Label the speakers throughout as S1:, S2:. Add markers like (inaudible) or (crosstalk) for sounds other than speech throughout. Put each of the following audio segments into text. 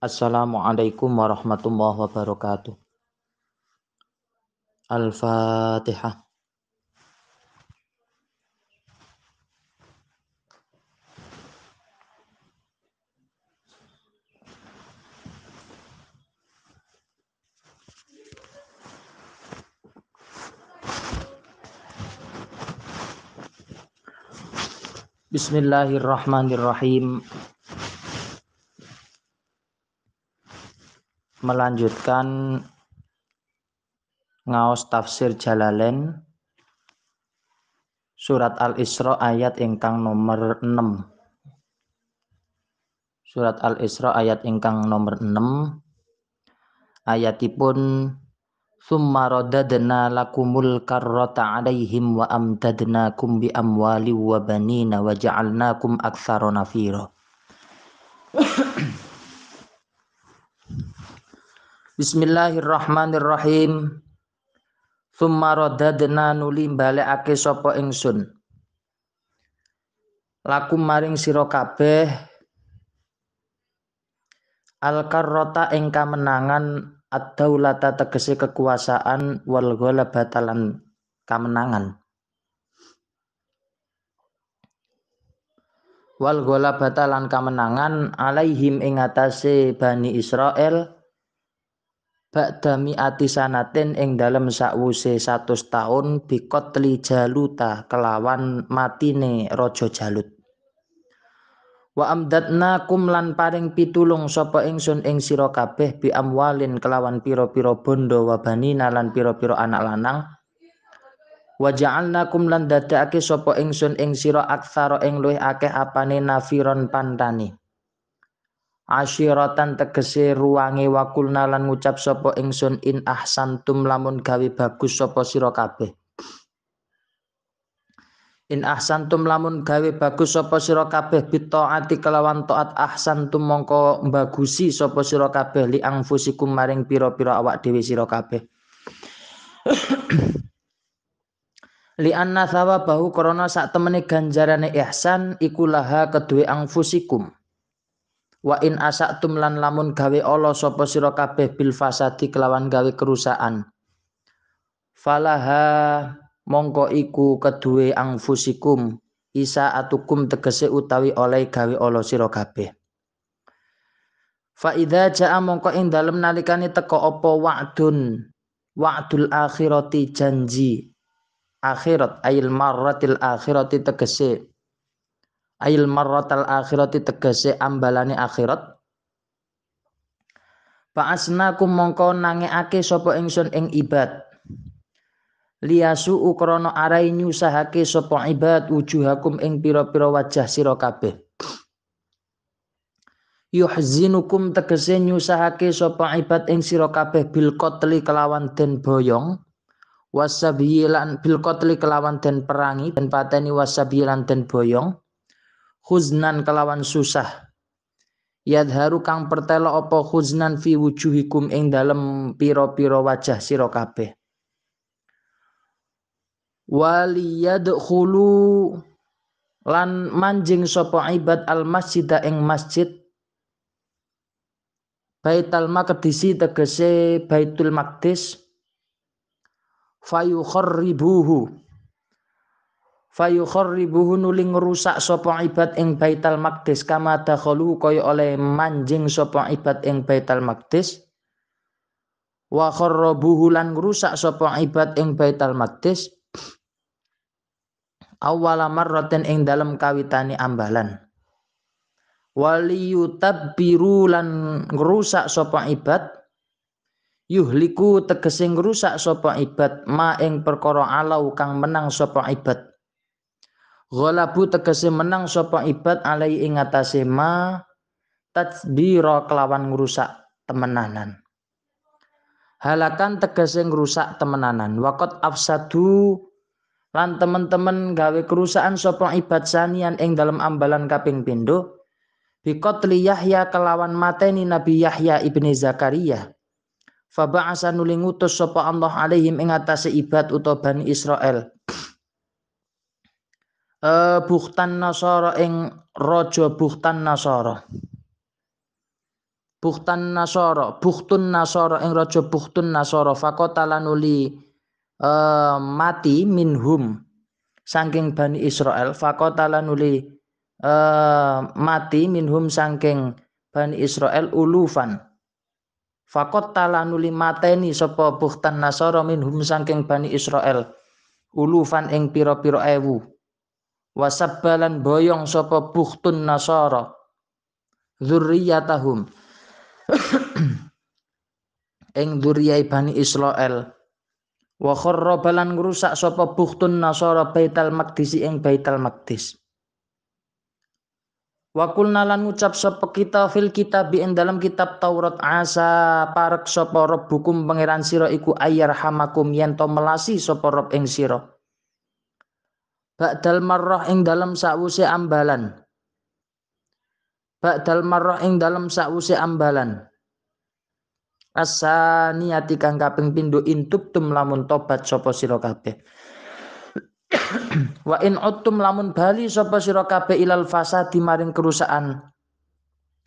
S1: Assalamualaikum warahmatullahi wabarakatuh. Al-Fatihah. Bismillahirrahmanirrahim. melanjutkan ngaos tafsir Jalalain surat Al-Isra ayat ingkang nomor 6 surat Al-Isra ayat ingkang nomor 6 ayatipun summa radadna lakumul karrata alaihim wa amtadnakum bi amwali wa banina wa ja'alnakum aktsara nafira (coughs) Bismillahirrahmanirrahim. Summa radadna nuli balekake sapa ingsun. Laku maring sira kabeh Al-karrota ing kamenangan ad-daulata tegese kekuasaan wal batalan kamenangan. Wal batalan kamenangan alaihim ing atase Bani Israel ba'dami ati sanatin ing dalem sakwuse 100 taun bikotli jaluta kelawan matine raja Jalut wa amdatnakum lan paring pitulung sapa ingsun ing sira kabeh bi amwalin kelawan pira-pira bondo wa banina lan pira-pira anak lanang wa ja'alnakum lan dadekake sapa ingsun ing sira aksara ing luwih akeh apane nafiron pantani asyiratan tegese ruange wakul nalan ngucap sopo ingsun in ahsantum lamun gawe bagus sopo siro kabeh In ahsantum lamun gawe bagus sopo sira kabeh ati kelawan taat ahsantum mongko bagusi sopo siro kabeh li angfusikum maring piro piro awak dewi siro kabeh (clears throat) li anna thawabahu korona saat temene ganjarane ihsan ikulaha laha angfusikum. anfusikum wa in asaktum lan lamun gawe Allah sapa sira kabeh bil fasadi kelawan gawe kerusakan falaha mongko iku kedue angfusikum isa atukum tegese utawi oleh gawe Allah sira kabeh fa idza jaa mongko ing dalem nalikane teko apa wa'dun wa'dul akhirati janji akhirat ayil marratil akhirati tegese ail marratal akhirati tegese ambalane akhirat Fa'asnakum mongko nangeake sapa ingsun ing ibad liasu ukrono arai nyusahake sapa ibad wujuhakum ing pira-pira wajah sira kabeh yuhzinukum tegese nyusahake sapa ibad ing sira kabeh bil qatli kelawan den boyong wasabilan bil qatli kelawan den perangi den pateni wasabilan den boyong huznan kelawan susah yadharu kang pertelo opo huznan fi wujuhikum ing dalem piro-piro wajah siro kabeh waliyadkhulu lan manjing sopo ibad al masjid ing masjid Baitul makdisi tegese Baitul Maqdis fayukharribuhu fayukharribuhu nuling rusak sapa ibad ing Baitul Maqdis kama dakhalu kaya oleh manjing sapa ibad ing Baitul Maqdis wa kharrabuhu lan rusak sapa ibad ing Baitul Maqdis awwala marratin ing dalam kawitani ambalan waliyutabbiru lan rusak sapa ibad yuhliku tegese rusak sapa ibad ma ing perkara alau kang menang sapa ibad Ghalabu tegese menang sapa ibad alai ing atase ma tadbira kelawan ngrusak temenanan. Halakan tegese ngrusak temenanan. Wakot afsadu lan teman-teman gawe kerusakan sapa ibad sanian ing dalam ambalan kaping pindho li Yahya kelawan mateni Nabi Yahya ibni Zakaria. Faba'asa nuli ngutus sopa Allah alaihim ingatasi ibad utoban Israel. Eh, Buhtan Nasara ing raja Buhtan Nasara. Buhtan Nasara, Buhtun Nasara ing raja Buhtun Nasara faqatalanuli eh uh, mati minhum saking Bani Israel faqatalanuli eh uh, mati minhum saking Bani Israel ulufan. Faqatalanuli mateni sapa Buhtan Nasara minhum saking Bani Israel ulufan ing pira-pira ewu. wasabbalan boyong sapa buhtun nasara zurriyatahum (coughs) ing duriyai bani israel wa kharrabalan ngrusak sapa buhtun nasara baital maqdisi ing baital maqdis wa kulna lan ngucap sapa kita fil kitab dalam kitab taurat asa parek sapa rabbukum pangeran sira iku ayyarhamakum yen melasi sapa rob ing sira ba'dal marrah ing dalem sakwuse ambalan ba'dal marrah ing dalem sakwuse ambalan asaniyati kang kaping pindho tum lamun tobat sapa sira kabeh wa in uttum lamun bali sapa sira kabeh ilal fasa maring kerusakan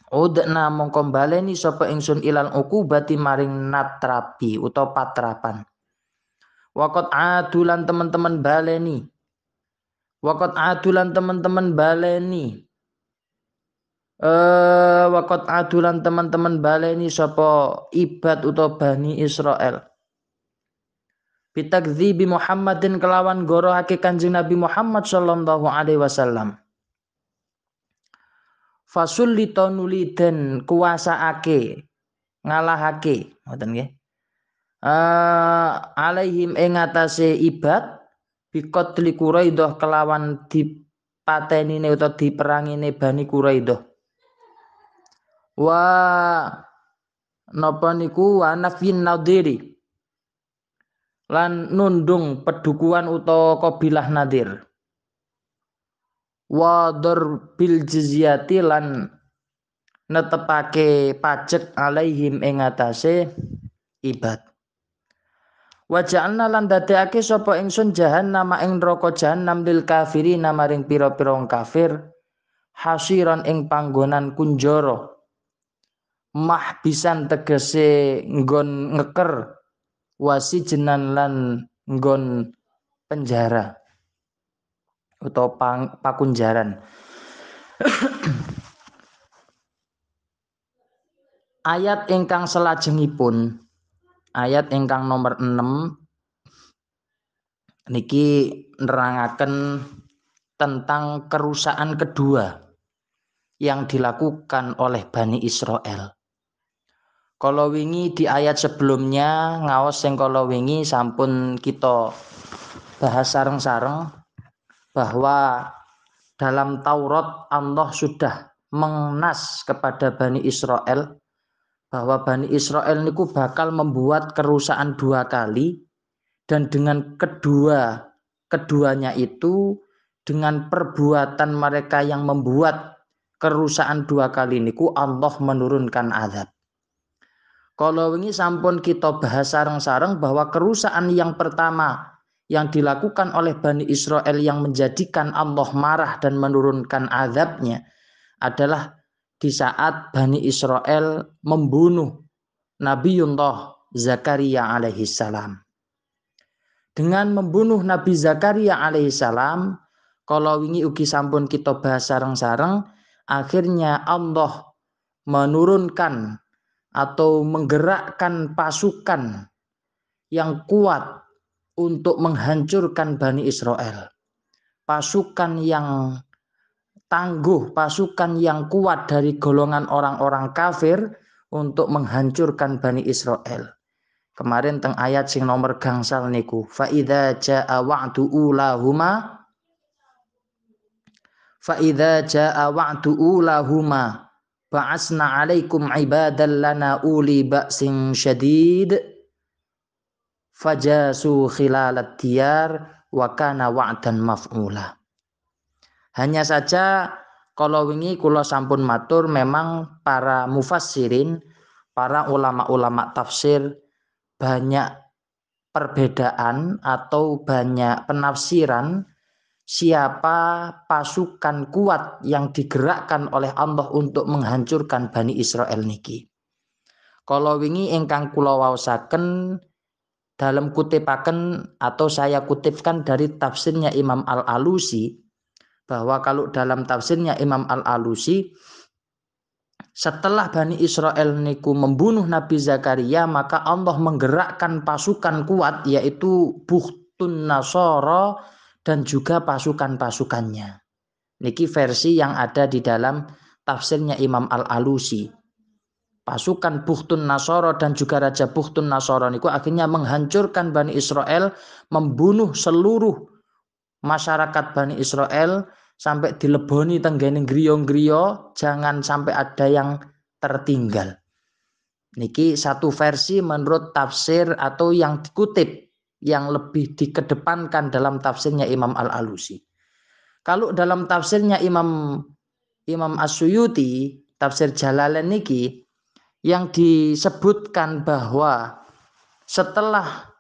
S1: udna mongko baleni sapa ingsun ilal ukubati maring natrapi utawa patrapan Wakot adulan teman-teman baleni Wakot adulan teman-teman baleni. Eh wakot adulan teman-teman baleni sopo ibad atau Bani Israel. Bitakdzibi Muhammadin kelawan gorohake Kanjeng Nabi Muhammad sallallahu alaihi wasallam. Fasulita kuasa kuasaake ngalahake ngoten nggih. Uh, alaihim ing ibad bikotli Quraidah kelawan dipatenine utawa diperangine Bani Quraidah. Wa napa niku wa nafin nadiri. Lan nundung pedukuan utawa kabilah nadir. Wa bil jizyati lan netepake pajek alaihim ing ibad wa ja'alna lan dadekake sapa ingsun jahannam ing neraka jahannam lil kafirin maring pira-pira kafir hasiran ing panggonan kunjara mahbisan tegese nggon ngeker wasi jenan lan nggon penjara atau pang, pakunjaran (clears throat) ayat ingkang selajengipun ayat ingkang nomor 6 niki nerangaken tentang kerusakan kedua yang dilakukan oleh Bani Israel. Kalau wingi di ayat sebelumnya ngaos sing kalau wingi sampun kita bahas sareng-sareng bahwa dalam Taurat Allah sudah mengnas kepada Bani Israel bahwa Bani Israel niku bakal membuat kerusakan dua kali dan dengan kedua keduanya itu dengan perbuatan mereka yang membuat kerusakan dua kali niku Allah menurunkan azab. Kalau ini sampun kita bahas sarang-sarang bahwa kerusakan yang pertama yang dilakukan oleh Bani Israel yang menjadikan Allah marah dan menurunkan azabnya adalah di saat Bani Israel membunuh Nabi Yuntoh Zakaria alaihi salam. Dengan membunuh Nabi Zakaria alaihi salam, kalau wingi ugi sampun kita bahas sarang-sarang, akhirnya Allah menurunkan atau menggerakkan pasukan yang kuat untuk menghancurkan Bani Israel. Pasukan yang tangguh pasukan yang kuat dari golongan orang-orang kafir untuk menghancurkan Bani Israel. Kemarin teng ayat sing nomor gangsal niku. Fa idza jaa wa'du ulahuma Fa idza jaa wa'du ulahuma ba'asna 'alaikum ibadan lana uli ba'sin syadid fajasu khilalat diyar wa kana wa'dan maf'ula. Hanya saja kalau wingi kula sampun matur memang para mufassirin, para ulama-ulama tafsir banyak perbedaan atau banyak penafsiran siapa pasukan kuat yang digerakkan oleh Allah untuk menghancurkan Bani Israel niki. Kalau wingi ingkang kula waosaken dalam kutipaken atau saya kutipkan dari tafsirnya Imam Al-Alusi bahwa kalau dalam tafsirnya Imam Al-Alusi setelah Bani Israel niku membunuh Nabi Zakaria maka Allah menggerakkan pasukan kuat yaitu Buhtun Nasoro dan juga pasukan-pasukannya. Niki versi yang ada di dalam tafsirnya Imam Al-Alusi. Pasukan Buhtun Nasoro dan juga Raja Buhtun Nasoro niku akhirnya menghancurkan Bani Israel membunuh seluruh masyarakat Bani Israel sampai dileboni tenggene griya-griya jangan sampai ada yang tertinggal. Niki satu versi menurut tafsir atau yang dikutip yang lebih dikedepankan dalam tafsirnya Imam Al-Alusi. Kalau dalam tafsirnya Imam Imam Asyuyuti, tafsir Jalalain niki yang disebutkan bahwa setelah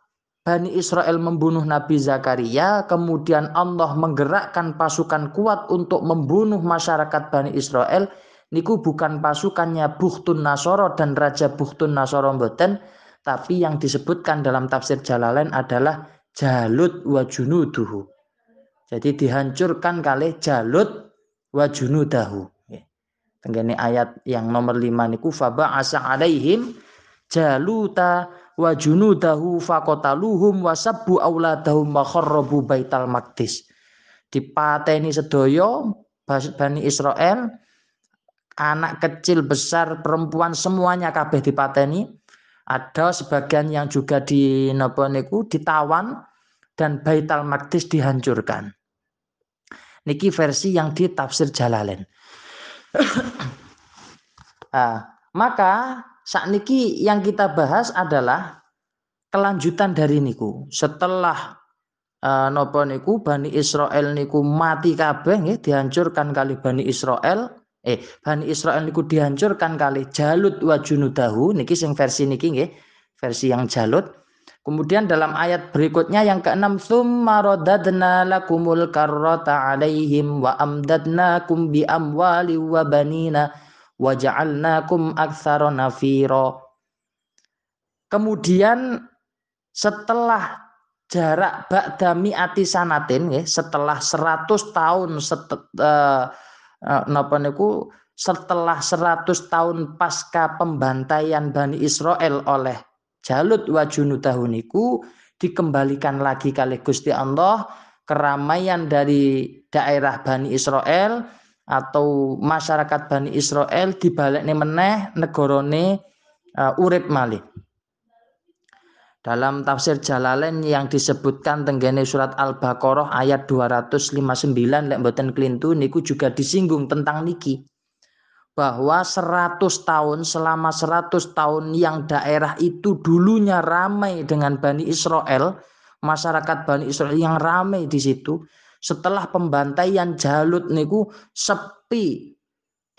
S1: Bani Israel membunuh Nabi Zakaria, kemudian Allah menggerakkan pasukan kuat untuk membunuh masyarakat Bani Israel, niku bukan pasukannya Buhtun Nasoro dan Raja Buhtun Nasoro Mboten, tapi yang disebutkan dalam tafsir Jalalain adalah Jalut wa junuduhu. Jadi dihancurkan kali Jalut wa junudahu. Ya. ayat yang nomor lima niku faba asa alaihim Jaluta wa junudahu faqataluhum wa sabbu auladahum wa kharrabu baital maqdis dipateni sedaya Bani Israel anak kecil besar perempuan semuanya kabeh dipateni ada sebagian yang juga di napa niku ditawan dan Baital Maqdis dihancurkan niki versi yang ditafsir Jalalain (coughs) ah, maka saat niki yang kita bahas adalah kelanjutan dari niku. Setelah uh, nopo niku Bani Israel niku mati kabeh nggih dihancurkan kali Bani Israel. Eh Bani Israel niku dihancurkan kali Jalut wa junudahu niki sing versi niki nggih, versi yang Jalut. Kemudian dalam ayat berikutnya yang keenam summa radadna lakumul karrata alaihim wa amdadnakum bi amwali wa banina waja'alnakum aktsara nafira. Kemudian setelah jarak ba'da mi'ati sanatin ya, setelah seratus tahun eh, eh, setelah setelah 100 tahun pasca pembantaian Bani Israel oleh Jalut wa Junudahuniku dikembalikan lagi kali Gusti Allah keramaian dari daerah Bani Israel atau masyarakat Bani Israel dibalekne meneh negorone uh, eh, urip malih. Dalam tafsir Jalalain yang disebutkan tenggene surat Al-Baqarah ayat 259 lek mboten klintu niku juga disinggung tentang niki bahwa 100 tahun selama 100 tahun yang daerah itu dulunya ramai dengan Bani Israel, masyarakat Bani Israel yang ramai di situ, setelah pembantaian Jalut niku sepi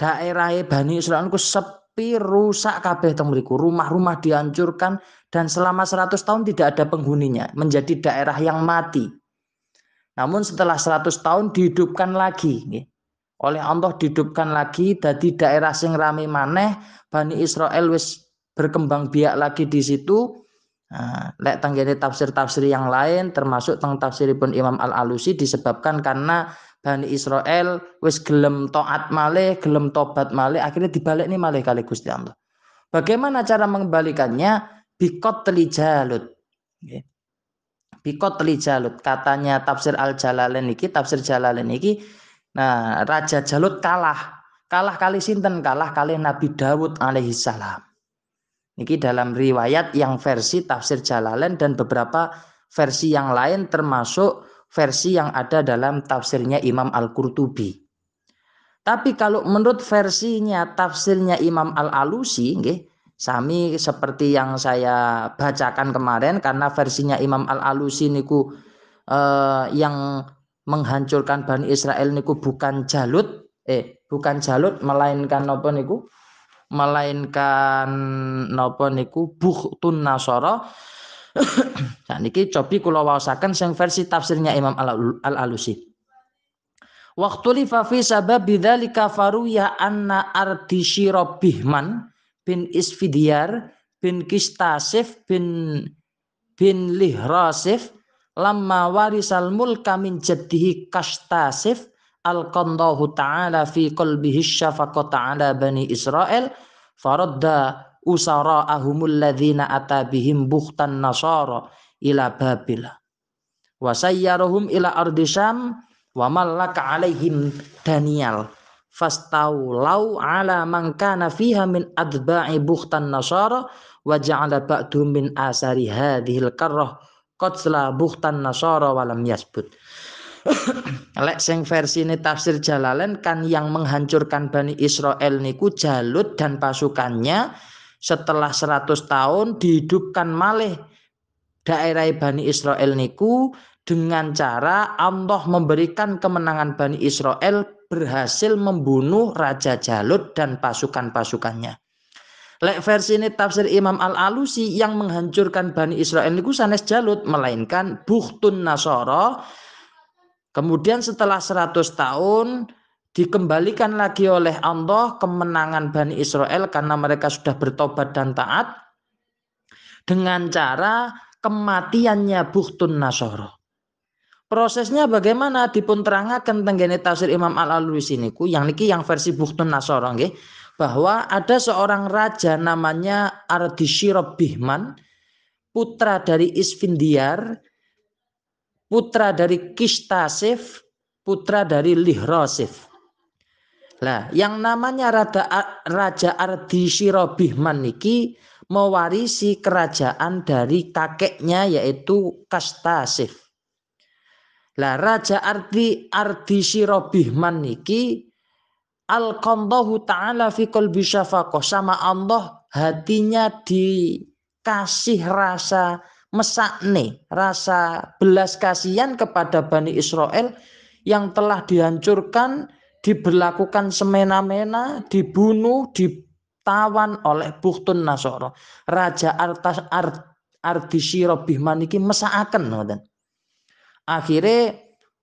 S1: daerah Bani Israel niku sepi rusak kabeh teng rumah-rumah dihancurkan dan selama 100 tahun tidak ada penghuninya menjadi daerah yang mati namun setelah 100 tahun dihidupkan lagi oleh Allah dihidupkan lagi dadi daerah sing rame maneh Bani Israel wis berkembang biak lagi di situ Nah, lek tafsir-tafsir yang lain termasuk tafsir pun Imam Al-Alusi disebabkan karena Bani Israel wis gelem taat malih, gelem tobat malih, akhirnya dibalik nih malih kali Gusti Allah. Bagaimana cara mengembalikannya? Bikot teli jalut. Bikot teli jalut. Katanya tafsir Al-Jalalain iki, tafsir Jalalain iki, nah Raja Jalut kalah. Kalah kali sinten, kalah kali Nabi Dawud alaihi salam. Niki dalam riwayat yang versi tafsir Jalalain dan beberapa versi yang lain termasuk versi yang ada dalam tafsirnya Imam Al-Qurtubi. Tapi kalau menurut versinya tafsirnya Imam Al-Alusi nggih, sami seperti yang saya bacakan kemarin karena versinya Imam Al-Alusi niku eh, yang menghancurkan Bani Israel niku bukan Jalut eh bukan Jalut melainkan apa niku melainkan napa niku buhtun nasara (coughs) niki cobi kula waosaken sing versi tafsirnya Imam Al-Alusi waktu li fi sabab bidzalika ya anna Ardishiro Bihman bin Isfidiyar bin Kistasif bin bin Lihrasif lama warisal mulka min jaddihi Kastasif ألقى الله تعالى في قلبه الشفقة على بني إسرائيل فرد أسراءهم الذين أتى بهم بخت النصارى إلى بابل وسيرهم إلى أرض شام وملك عليهم دانيال فاستولوا على من كان فيها من أتباع بخت النصارى وجعل بأتهم من آثار هذه الكره قتل بخت النصارى ولم يثبت Lek sing versi ini tafsir Jalalain kan yang menghancurkan Bani Israel niku Jalut dan pasukannya setelah 100 tahun dihidupkan malih daerah Bani Israel niku dengan cara Allah memberikan kemenangan Bani Israel berhasil membunuh Raja Jalut dan pasukan-pasukannya. Lek versi ini tafsir Imam Al-Alusi yang menghancurkan Bani Israel niku sanes Jalut melainkan Buhtun Nasoro Kemudian setelah 100 tahun dikembalikan lagi oleh Allah kemenangan Bani Israel karena mereka sudah bertobat dan taat dengan cara kematiannya Buhtun Nasoro. Prosesnya bagaimana dipun terangaken tenggene tafsir Imam Al-Alusi niku yang niki yang versi Buhtun Nasoro nggih bahwa ada seorang raja namanya Ardishirob Bihman putra dari Isfindiar putra dari Kishtasif, putra dari Lihrosif. Lah, yang namanya Raja, Raja Ardishiro Bihman niki mewarisi kerajaan dari kakeknya yaitu Kastasif. Lah Raja Ardi Ardi Bihman niki al ta'ala fi qalbi sama Allah hatinya dikasih rasa mesakne rasa belas kasihan kepada Bani Israel yang telah dihancurkan, diberlakukan semena-mena, dibunuh, ditawan oleh Bukhtun Nasoro. Raja Artas Ar, Ardisiro Bihman ini mesakan. Akhirnya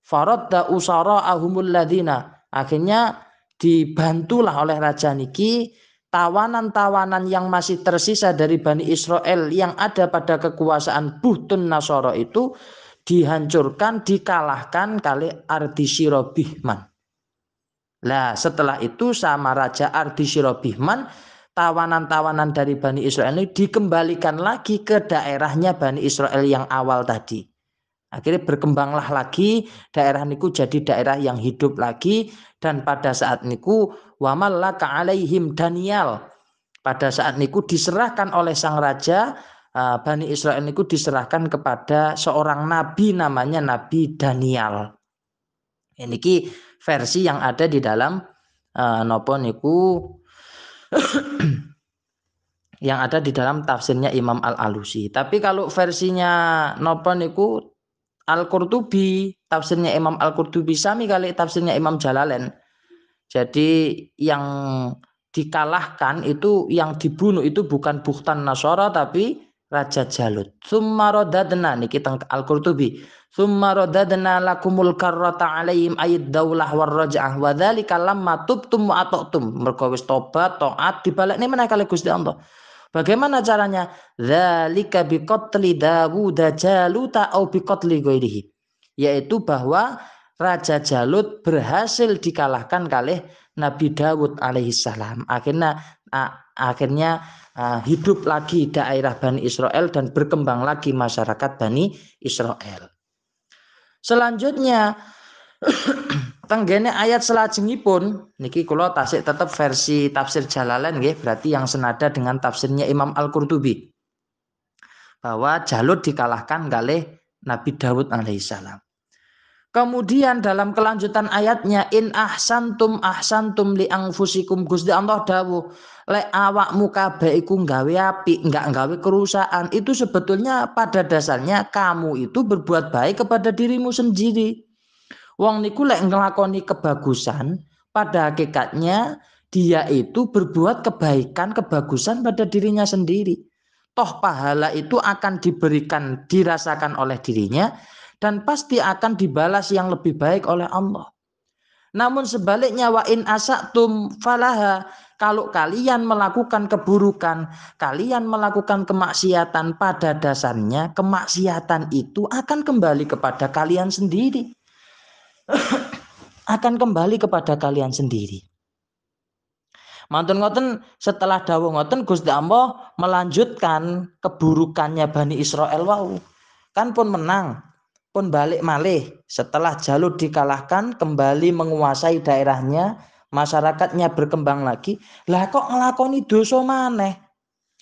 S1: Farod faradda ahumul ladina. Akhirnya dibantulah oleh raja niki tawanan-tawanan yang masih tersisa dari Bani Israel yang ada pada kekuasaan Buhtun Nasoro itu dihancurkan, dikalahkan kali Ardisiro Bihman. Nah, setelah itu sama Raja Ardisiro Bihman tawanan-tawanan dari Bani Israel ini dikembalikan lagi ke daerahnya Bani Israel yang awal tadi. Akhirnya berkembanglah lagi daerah niku jadi daerah yang hidup lagi dan pada saat niku wamalak alaihim Daniel. Pada saat niku diserahkan oleh sang raja eh, Bani Israel niku diserahkan kepada seorang nabi namanya Nabi Daniel. Ini ki versi yang ada di dalam eh, nopo niku (clears throat) yang ada di dalam tafsirnya Imam Al Alusi. Tapi kalau versinya nopo niku Al-Qurtubi, tafsirnya Imam Al-Qurtubi sami kali tafsirnya Imam Jalalain. Jadi yang dikalahkan itu yang dibunuh itu bukan Bukhtan Nasara tapi Raja Jalut. Summa rodadna nih kita Al-Qurtubi. Summa rodadna lakumul karrata alaihim ayid daulah war raja'ah wa dzalika lamma tubtum wa atatum. Mergo wis tobat taat dibalekne meneh kali Gusti Allah. Bagaimana caranya? Zalika biqatli Dawud Jaluta au biqatli ghairihi. Yaitu bahwa Raja Jalut berhasil dikalahkan oleh Nabi Dawud alaihissalam. Akhirnya akhirnya hidup lagi daerah Bani Israel dan berkembang lagi masyarakat Bani Israel. Selanjutnya (clears throat) tenggene ayat selajengipun niki kula tasik tetap versi tafsir Jalalain nggih berarti yang senada dengan tafsirnya Imam Al-Qurtubi bahwa Jalut dikalahkan oleh Nabi Dawud alaihissalam. Kemudian dalam kelanjutan ayatnya in ahsantum ahsantum li angfusikum Gusti Allah dawu lek awakmu kabeh iku gawe api enggak gawe kerusakan. Itu sebetulnya pada dasarnya kamu itu berbuat baik kepada dirimu sendiri. Wong niku lek ngelakoni kebagusan, pada hakikatnya dia itu berbuat kebaikan, kebagusan pada dirinya sendiri. Toh pahala itu akan diberikan, dirasakan oleh dirinya dan pasti akan dibalas yang lebih baik oleh Allah. Namun sebaliknya wa in asatum falaha kalau kalian melakukan keburukan, kalian melakukan kemaksiatan pada dasarnya kemaksiatan itu akan kembali kepada kalian sendiri. (coughs) akan kembali kepada kalian sendiri. Mantun ngoten setelah dawuh ngoten Gusti Allah melanjutkan keburukannya Bani Israel wau. Kan pun menang, pun balik malih. Setelah Jalut dikalahkan, kembali menguasai daerahnya, masyarakatnya berkembang lagi. Lah kok ngelakoni dosa maneh?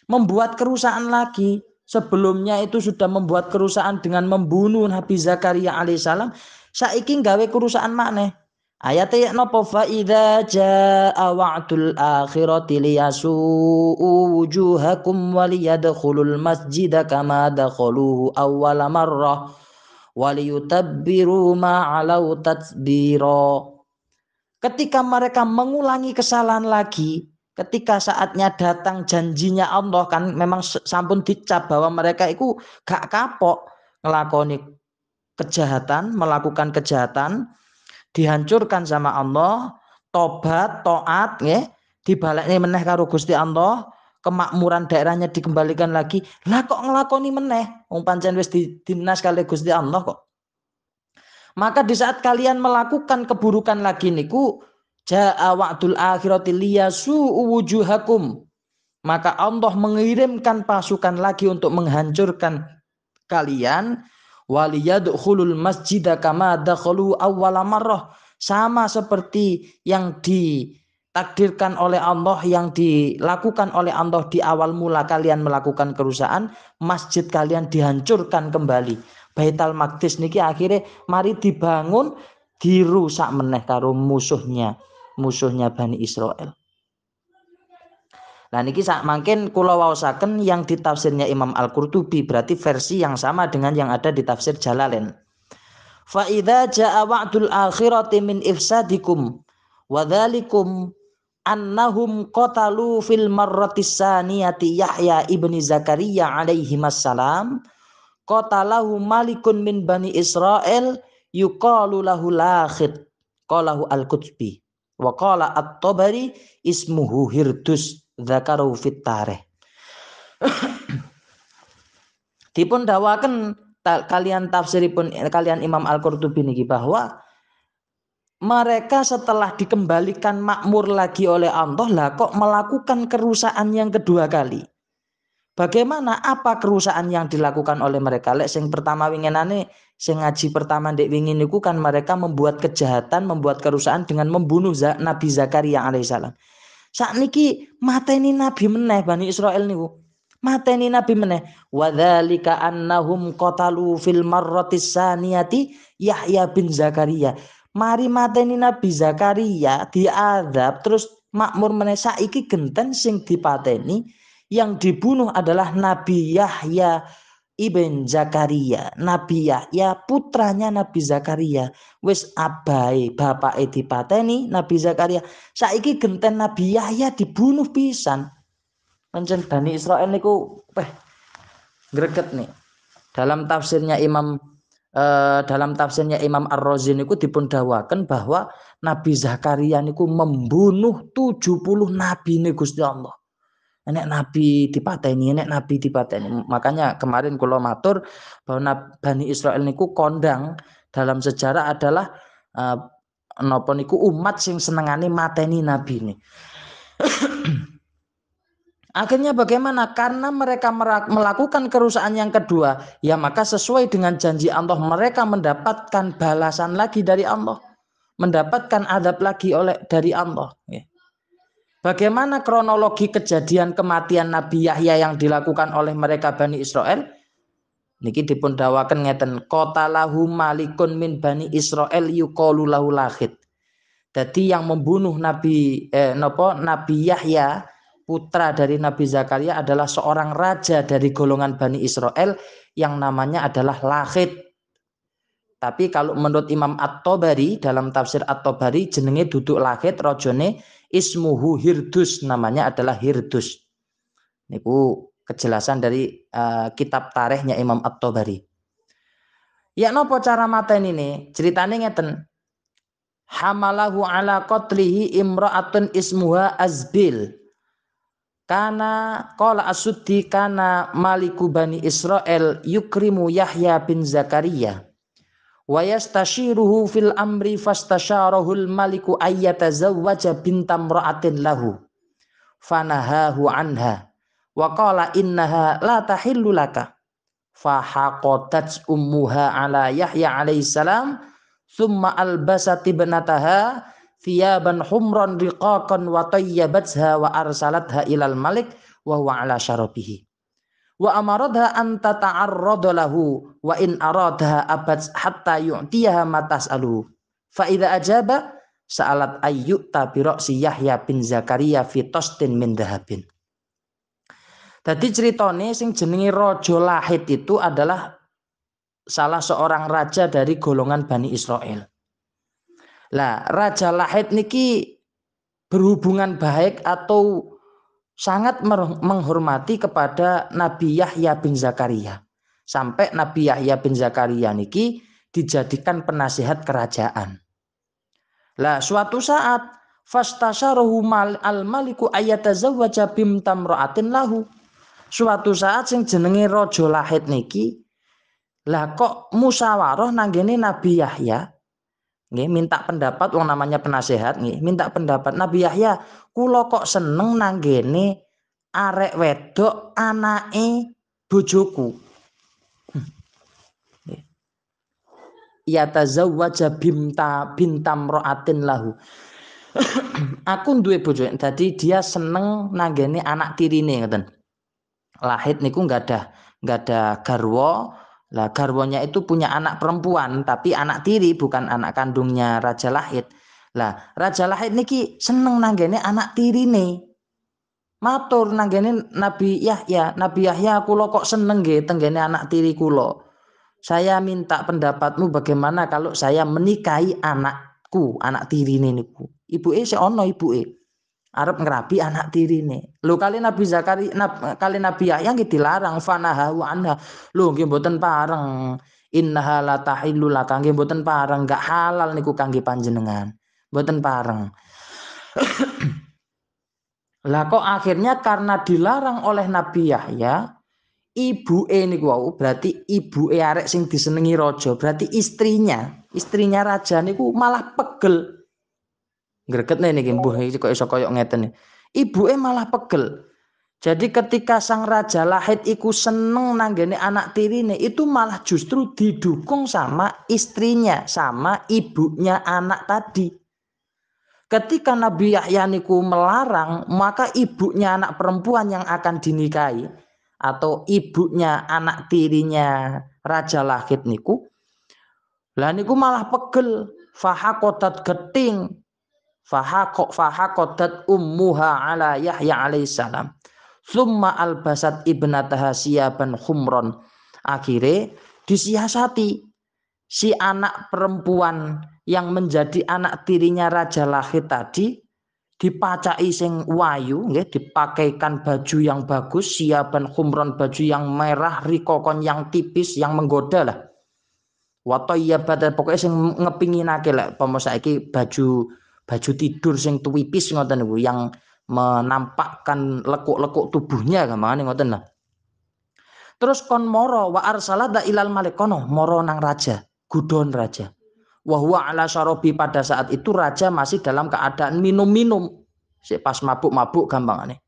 S1: Membuat kerusakan lagi. Sebelumnya itu sudah membuat kerusakan dengan membunuh Nabi Zakaria alaihissalam saiki gawe kerusakan mana Ayat ya napa fa idza jaa wa'dul akhirati liyasu wujuhakum wa masjida kama dakhuluhu awwala marrah wa ma 'alau Ketika mereka mengulangi kesalahan lagi ketika saatnya datang janjinya Allah kan memang sampun dicap bahwa mereka itu gak kapok ngelakoni kejahatan, melakukan kejahatan, dihancurkan sama Allah, tobat, toat, ya, dibaleknya meneh karo Gusti Allah, kemakmuran daerahnya dikembalikan lagi. Lah kok ngelakoni meneh? Wong pancen wis dinas kali Gusti Allah kok. Maka di saat kalian melakukan keburukan lagi niku jaa wa'dul akhirati liyasu'u wujuhakum. Maka Allah mengirimkan pasukan lagi untuk menghancurkan kalian waliyadkhulul masjidah kama dakhulu awwala marrah sama seperti yang ditakdirkan oleh Allah yang dilakukan oleh Allah di awal mula kalian melakukan kerusakan masjid kalian dihancurkan kembali Baitul Maqdis niki akhirnya mari dibangun dirusak meneh karo musuhnya musuhnya Bani Israel Nah niki sak mangkin kula wausaken yang ditafsirnya Imam Al-Qurtubi berarti versi yang sama dengan yang ada di tafsir Jalalain. Fa idza jaa wa'dul akhirati min ifsadikum wa dzalikum annahum qatalu fil marratis saniyati Yahya ibni Zakaria alaihi salam qatalahu malikun min bani Israel yuqalu lahu lakhid qalahu al-Qutbi wa qala at-Tabari ismuhu Hirdus zakaru fit tareh. Dipun dawakan ta, kalian tafsiripun eh, kalian Imam Al-Qurtubi niki bahwa mereka setelah dikembalikan makmur lagi oleh Allah lah kok melakukan kerusakan yang kedua kali. Bagaimana apa kerusakan yang dilakukan oleh mereka? Lek sing pertama winginane sing ngaji pertama ndek wingi niku kan mereka membuat kejahatan, membuat kerusakan dengan membunuh Nabi Zakaria alaihissalam saat niki mateni nabi meneh Bani Israel niku. Mateni nabi meneh. Wa dzalika annahum qatalu fil marratis saniyati Yahya bin Zakaria. Mari mateni nabi Zakaria diadab terus makmur meneh saiki genten sing dipateni yang dibunuh adalah Nabi Yahya Ibn Zakaria, Nabi Yahya, putranya Nabi Zakaria. Wis abai Edi Pateni, Nabi Zakaria. Saiki genten Nabi Yahya dibunuh pisan. Mencen Bani Israel niku eh, greget nih. Dalam tafsirnya Imam eh, dalam tafsirnya Imam Ar-Razi niku dipundawaken bahwa Nabi Zakaria niku membunuh 70 nabi nih Gusti Allah enek nabi dipateni enek nabi dipateni makanya kemarin kula matur bahwa Bani Israel niku kondang dalam sejarah adalah uh, eh, nopo niku umat sing senengane mateni nabi ini (clears throat) Akhirnya bagaimana? Karena mereka melakukan kerusakan yang kedua, ya maka sesuai dengan janji Allah mereka mendapatkan balasan lagi dari Allah, mendapatkan adab lagi oleh dari Allah. Ya. Bagaimana kronologi kejadian kematian Nabi Yahya yang dilakukan oleh mereka Bani Israel? Niki dipun dawaken ngeten lahu malikun min Bani Israel yuqalu lahu lahid. Jadi yang membunuh Nabi eh, nopo Nabi Yahya putra dari Nabi Zakaria adalah seorang raja dari golongan Bani Israel yang namanya adalah Lahid. Tapi kalau menurut Imam at tobari dalam tafsir at tobari jenenge duduk Lahid rojone Ismuhu Hirdus namanya adalah Hirdus. Niku kejelasan dari uh, kitab tarikhnya Imam At-Tabari. Ya nopo cara maten ini? ceritanya ngeten. Hamalahu ala qatlihi imra'atun ismuha Azbil. Karena kola asuddi kana maliku bani Israel yukrimu Yahya bin Zakaria wa yastashiruhu fil amri fastasharahul maliku ayyatazawwaja bintam ra'atin lahu fanahahu anha wa qala innaha la tahillu laka fahaqatat ummuha ala Yahya alaihi salam thumma albasat ibnataha thiyaban humran riqaqan wa tayyabatha wa arsalatha ilal malik wa huwa ala syarabihi wa amaradha anta ta'arrada lahu wa in aradha abad hatta yu'tiyaha matasalu fa idza ajaba sa'alat ayyu tabiro si Yahya bin Zakaria fi fitostin min dhahabin Dadi critane sing jenenge Raja Lahid itu adalah salah seorang raja dari golongan Bani Israel. Lah, Raja Lahid niki berhubungan baik atau sangat menghormati kepada Nabi Yahya bin Zakaria. Sampai Nabi Yahya bin Zakaria niki dijadikan penasihat kerajaan. Lah suatu saat fastasyaruhu al maliku ayatazawwaja bim tamra'atin lahu. Suatu saat sing jenenge Raja lahit niki lah kok musyawarah nanggene Nabi Yahya Nggih, minta pendapat wong namanya penasehat nggih, minta pendapat Nabi Yahya, kula kok seneng nanggene arek wedok anake bojoku yatazawwaja bimta bintam ra'atin lahu (clears throat) aku duwe bojo dadi dia seneng nanggene anak tirine ngoten lahit niku nggak ada nggak ada garwo lah garwonya itu punya anak perempuan tapi anak tiri bukan anak kandungnya raja lahit lah, Raja Lahir niki seneng nanggene anak tiri tirine. Matur nanggene Nabi Yahya, Nabi Yahya kula kok seneng nggih tenggene anak tiri kula. Saya minta pendapatmu bagaimana kalau saya menikahi anakku, anak tiri tirine niku. Ibuke sik ibu e, Arab ngerapi anak tiri nih, lo kali Nabi Zakari nab, kali Nabi Yahya nggih dilarang fana anha. anda, lo mboten pareng. inna la tahillu laka nggih pareng, halal niku kangge panjenengan buatan pareng. lah kok akhirnya karena dilarang oleh Nabi Yahya, E niku wau berarti Ibu arek sing disenengi Rojo, berarti istrinya, istrinya raja niku malah pegel. nih niki mbuh iki kok iso nih, Ibu E malah pegel. Jadi ketika sang raja lahir iku seneng nanggene anak tirine itu malah justru didukung sama istrinya, sama ibunya anak tadi. Ketika Nabi Yahya niku melarang, maka ibunya anak perempuan yang akan dinikahi atau ibunya anak tirinya Raja Lahid niku, lah niku malah pegel, fahakotat geting, fahakok fahakotat ummuha ala Yahya alaihissalam. Summa albasat ibnataha siyaban khumron. Akhirnya disiasati si anak perempuan yang menjadi anak tirinya Raja Lahir tadi dipacai sing wayu nggih dipakaikan baju yang bagus siaban khumron baju yang merah rikokon yang tipis yang menggoda lah wato iya pada pokoknya sing ngepingin ngepinginake lah pomo saiki baju baju tidur sing tuwipis ngoten bu yang menampakkan lekuk-lekuk tubuhnya nih ngoten lah terus kon moro wa arsalada ilal malik moro nang raja gudon raja Wahwa ala syarobi pada saat itu raja masih dalam keadaan minum-minum. Si pas mabuk-mabuk gampang aneh.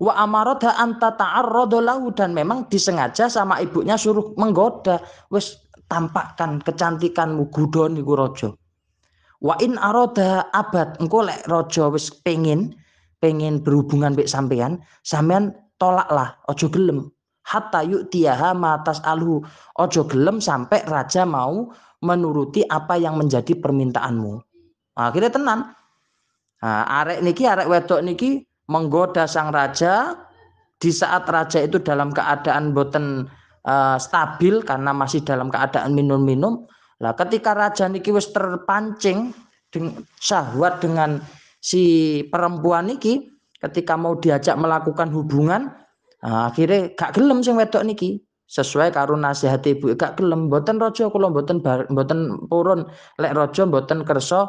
S1: Wa amarotha anta ta'arrodolahu dan memang disengaja sama ibunya suruh menggoda. Wes tampakkan kecantikanmu gudon iku rojo. Wa in aroda abad engko lek rojo wes pengen pengen berhubungan baik sampean, sampean tolaklah ojo gelem. Hatta yuk tiaha matas alhu ojo gelem sampai raja mau menuruti apa yang menjadi permintaanmu. Akhirnya nah, tenan. Nah, arek niki arek wedok niki menggoda sang raja di saat raja itu dalam keadaan boten uh, stabil karena masih dalam keadaan minum-minum. Lah ketika raja niki wis terpancing deng, syahwat dengan si perempuan niki ketika mau diajak melakukan hubungan nah, akhirnya gak gelem sing wedok niki sesuai karo nasihat ibu gak gelem mboten raja kula mboten mboten purun lek raja mboten kersa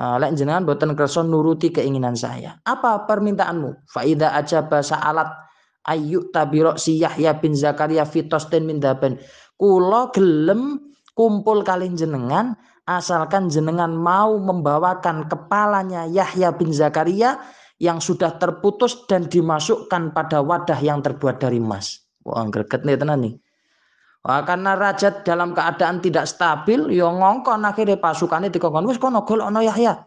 S1: uh, lek jenengan mboten kersa nuruti keinginan saya apa permintaanmu faida aja bahasa alat ayu tabiro si Yahya bin Zakaria fitos dan mindaben kula gelem kumpul kali jenengan asalkan jenengan mau membawakan kepalanya Yahya bin Zakaria yang sudah terputus dan dimasukkan pada wadah yang terbuat dari emas. Wah, greget nih tenan nih. Wah, karena raja dalam keadaan tidak stabil, yo ya ngongkon akhirnya pasukannya dikongkon wis kono golokno Yahya.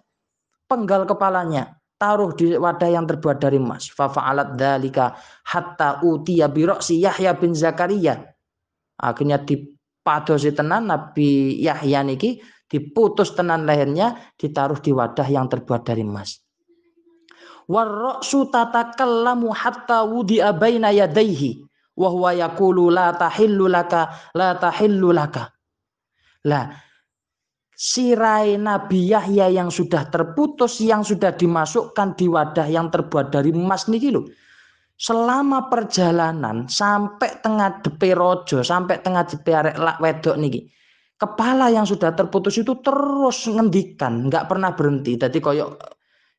S1: Penggal kepalanya, taruh di wadah yang terbuat dari emas. Fa fa'alat dzalika hatta utiya bi ra'si Yahya bin Zakaria. Akhirnya dipadosi tenan Nabi Yahya niki diputus tenan lehernya ditaruh di wadah yang terbuat dari emas. sutata kelamu hatta abai naya yadayhi wahwa yakulu la tahillu laka la tahillu laka. Lah, sirai Nabi Yahya yang sudah terputus, yang sudah dimasukkan di wadah yang terbuat dari emas niki lho. Selama perjalanan sampai tengah depe rojo, sampai tengah depe arek lak wedok niki. Kepala yang sudah terputus itu terus ngendikan, nggak pernah berhenti. Jadi koyok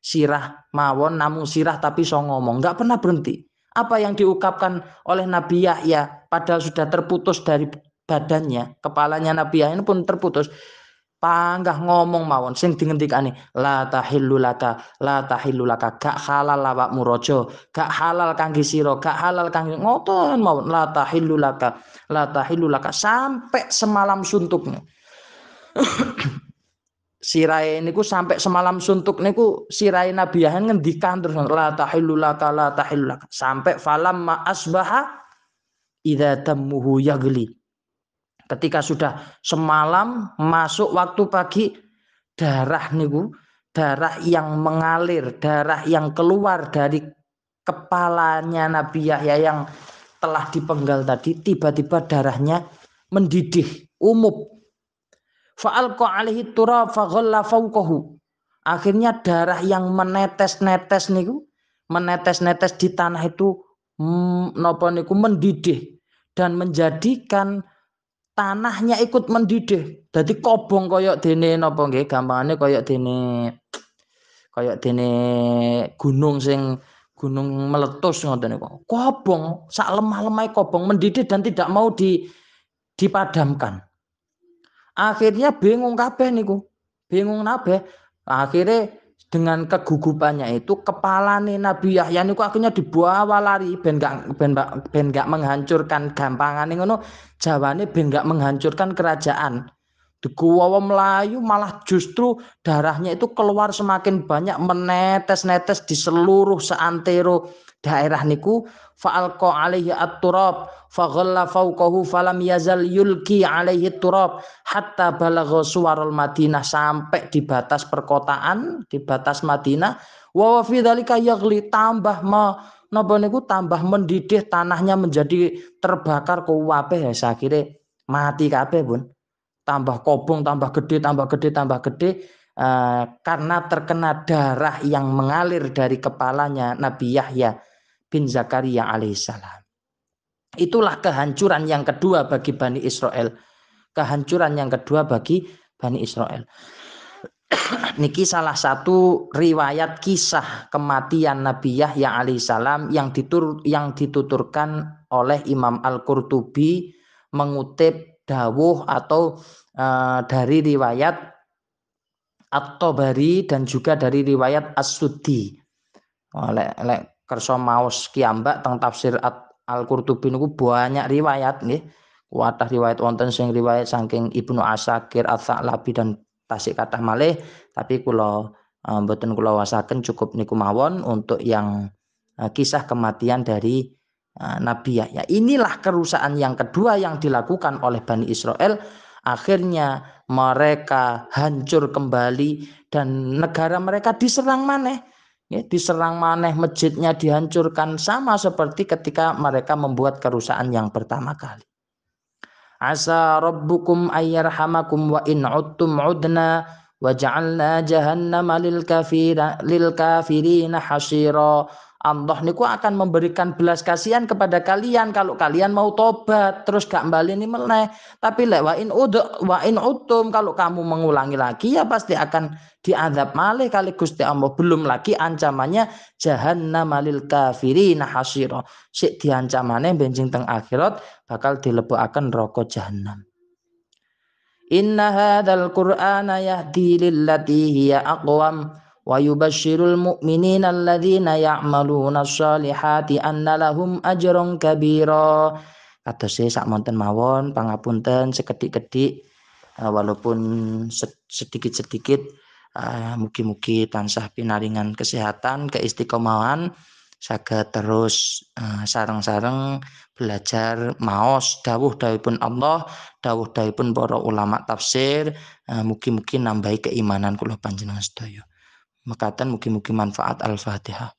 S1: sirah mawon namun sirah tapi so ngomong, nggak pernah berhenti. Apa yang diungkapkan oleh Nabi Yahya padahal sudah terputus dari badannya, kepalanya Nabi Yahya pun terputus. Panggah ngomong mawon sing dingendikane la tahillu laka la tahillu laka gak halal lawak murojo gak halal kangge siro gak halal kangge mawon la tahillu laka la tahillu laka sampai semalam suntuknya sirai ini ku sampai semalam suntuk ku sirai nabiyahan ngendikan terus la tahillu laka la tahillu laka sampai falam ma asbaha idha tamuhu yagli ketika sudah semalam masuk waktu pagi darah niku darah yang mengalir darah yang keluar dari kepalanya Nabi Yahya yang telah dipenggal tadi tiba-tiba darahnya mendidih umum Fa'alqa alaihi fawqahu. Akhirnya darah yang menetes-netes niku, menetes-netes di tanah itu mm, napa niku mendidih dan menjadikan tanahnya ikut mendidih. Jadi kobong koyok dene napa nggih gampangane koyok dene koyok dene gunung sing gunung meletus ngoten niku. Kobong sak lemah-lemahe kobong mendidih dan tidak mau di dipadamkan. Akhirnya bingung kabeh niku. Bingung nabeh. Akhirnya dengan kegugupannya itu kepala nih Nabi Yahya niku akhirnya dibawa lari ben gak ben, ben gak menghancurkan gampangan nih ngono jawane ben gak menghancurkan kerajaan dikuwawa Melayu malah justru darahnya itu keluar semakin banyak menetes-netes di seluruh seantero daerah niku fa'alqa alaihi at-turab faghalla fawqahu falam yazal yulki alaihi turab hatta balagha suwarul Madinah sampai di batas perkotaan di batas Madinah wa fi dzalika yaghli tambah ma napa niku tambah mendidih tanahnya menjadi terbakar wape ya sakire mati kabeh pun tambah kobong tambah gede tambah gede tambah gede Uh, karena terkena darah yang mengalir dari kepalanya Nabi Yahya bin Zakaria alaihissalam. Itulah kehancuran yang kedua bagi Bani Israel. Kehancuran yang kedua bagi Bani Israel. (clears throat) Niki salah satu riwayat kisah kematian Nabi Yahya alaihissalam yang ditur yang dituturkan oleh Imam Al-Qurtubi mengutip dawuh atau uh, dari riwayat At-Tabari dan juga dari riwayat As-Suddi. Oleh oh, kerso maos kiambak teng tafsir Al-Qurtubi niku banyak riwayat nih. wadah riwayat wonten sing riwayat saking Ibnu Asakir, ats labi dan tasik katah malih, tapi kula eh, mboten kula wasaken cukup niku mawon untuk yang eh, kisah kematian dari eh, Nabi ya. Inilah kerusakan yang kedua yang dilakukan oleh Bani Israel. Akhirnya mereka hancur kembali dan negara mereka diserang maneh ya, diserang maneh masjidnya dihancurkan sama seperti ketika mereka membuat kerusakan yang pertama kali. Asa rabbukum ayyarhamakum wa in uttum udna wa ja'alna jahannama lil kafirina hasira Allah niku akan memberikan belas kasihan kepada kalian kalau kalian mau tobat terus gak nih meneh. Tapi lewain udah, wain utum kalau kamu mengulangi lagi ya pasti akan diadab malih kali Gusti Allah. Belum lagi ancamannya jahannam lil kafirin hasiro si diancamannya benjing teng akhirat bakal dilebuakan rokok jahannam. Inna hadal qur'ana yahdi lillati ya aqwam ويبشر المؤمنين الذين يعملون الصالحات أن لهم أجر كبيرا saya sak monten mawon pangapunten sekedik-kedik eh, walaupun sedikit-sedikit eh, mugi-mugi tansah pinaringan kesehatan keistiqomahan saged terus eh, sareng-sareng belajar maos dawuh dawuhipun Allah dawuh dawuhipun para ulama tafsir mugi-mugi nambahi keimanan kula panjenengan sedaya Mekatan mungkin-mungkin manfaat Al-Fatihah.